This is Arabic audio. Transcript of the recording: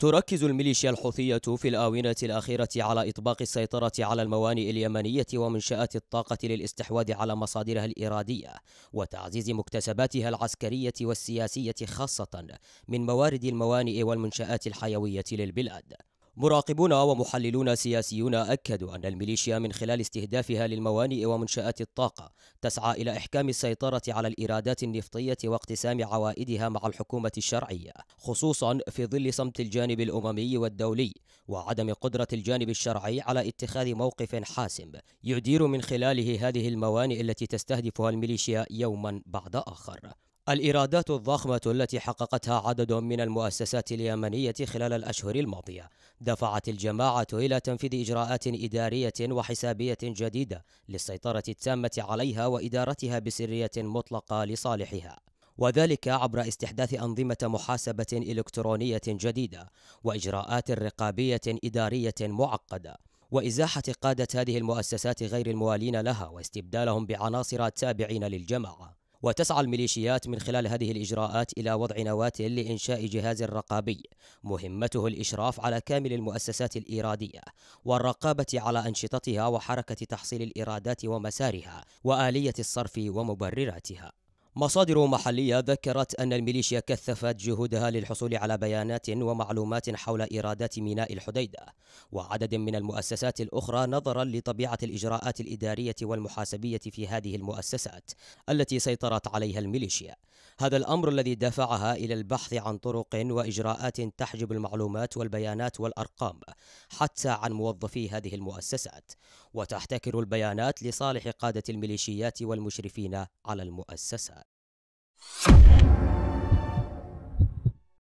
تركز الميليشيا الحوثية في الآونة الأخيرة على إطباق السيطرة على الموانئ اليمنية ومنشآت الطاقة للاستحواذ على مصادرها الإرادية وتعزيز مكتسباتها العسكرية والسياسية خاصة من موارد الموانئ والمنشآت الحيوية للبلاد مراقبون ومحللون سياسيون أكدوا أن الميليشيا من خلال استهدافها للموانئ ومنشآت الطاقة تسعى إلى إحكام السيطرة على الإيرادات النفطية واقتسام عوائدها مع الحكومة الشرعية خصوصا في ظل صمت الجانب الأممي والدولي وعدم قدرة الجانب الشرعي على اتخاذ موقف حاسم يدير من خلاله هذه الموانئ التي تستهدفها الميليشيا يوما بعد آخر الإيرادات الضخمة التي حققتها عدد من المؤسسات اليمنية خلال الأشهر الماضية دفعت الجماعة إلى تنفيذ إجراءات إدارية وحسابية جديدة للسيطرة التامة عليها وإدارتها بسرية مطلقة لصالحها وذلك عبر استحداث أنظمة محاسبة إلكترونية جديدة وإجراءات رقابية إدارية معقدة وإزاحة قادة هذه المؤسسات غير الموالين لها واستبدالهم بعناصر تابعين للجماعة وتسعى الميليشيات من خلال هذه الإجراءات إلى وضع نواة لإنشاء جهاز رقابي مهمته الإشراف على كامل المؤسسات الإيرادية والرقابة على أنشطتها وحركة تحصيل الإيرادات ومسارها وآلية الصرف ومبرراتها مصادر محلية ذكرت أن الميليشيا كثفت جهودها للحصول على بيانات ومعلومات حول إيرادات ميناء الحديدة وعدد من المؤسسات الأخرى نظرا لطبيعة الإجراءات الإدارية والمحاسبية في هذه المؤسسات التي سيطرت عليها الميليشيا هذا الأمر الذي دفعها إلى البحث عن طرق وإجراءات تحجب المعلومات والبيانات والأرقام حتى عن موظفي هذه المؤسسات وتحتكر البيانات لصالح قادة الميليشيات والمشرفين على المؤسسات